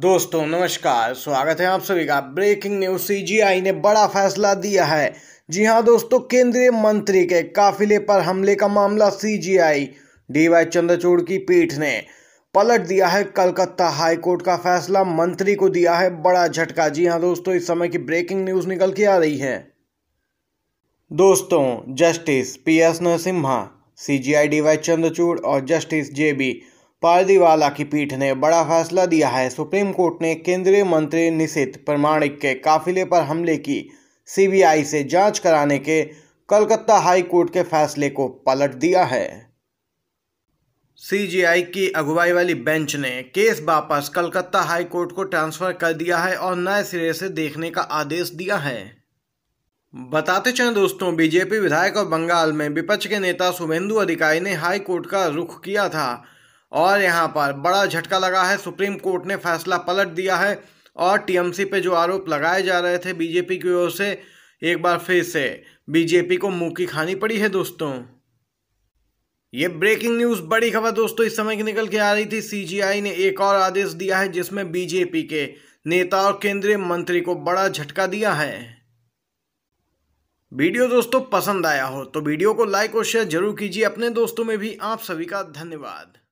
दोस्तों नमस्कार स्वागत है आप सभी का ब्रेकिंग न्यूज सीजीआई ने बड़ा फैसला दिया है जी हाँ दोस्तों केंद्रीय मंत्री के काफिले पर हमले का मामला सीजीआई डीवाई चंद्रचूड़ की पीठ ने पलट दिया है कलकत्ता हाईकोर्ट का फैसला मंत्री को दिया है बड़ा झटका जी हाँ दोस्तों इस समय की ब्रेकिंग न्यूज निकल के आ रही है दोस्तों justice P S Narasimha C J I D Y Chandrachud और जस्टिस जे बी पारदीवाला की पीठ ने बड़ा फैसला दिया है सुप्रीम कोर्ट ने केंद्रीय मंत्री निशित प्रमाणिक के काफिले पर हमले की सीबीआई से जांच कराने के कलकत्ता हाई कोर्ट के फैसले को पलट दिया है सीजीआई की अगुवाई वाली बेंच ने केस वापस कलकत्ता हाई कोर्ट को ट्रांसफर कर दिया है और नए सिरे से देखने का आदेश दिया है बताते चले दोस्तों बीजेपी विधायक और बंगाल में विपक्ष के नेता शुभेंदु अधिकारी ने हाई कोर्ट का रुख किया था और यहाँ पर बड़ा झटका लगा है सुप्रीम कोर्ट ने फैसला पलट दिया है और टीएमसी पे जो आरोप लगाए जा रहे थे बीजेपी की ओर से एक बार फिर से बीजेपी को मुंह की खानी पड़ी है दोस्तों ये ब्रेकिंग न्यूज बड़ी खबर दोस्तों इस समय की निकल के आ रही थी सीजीआई ने एक और आदेश दिया है जिसमें बीजेपी के नेता और केंद्रीय मंत्री को बड़ा झटका दिया है वीडियो दोस्तों पसंद आया हो तो वीडियो को लाइक और शेयर जरूर कीजिए अपने दोस्तों में भी आप सभी का धन्यवाद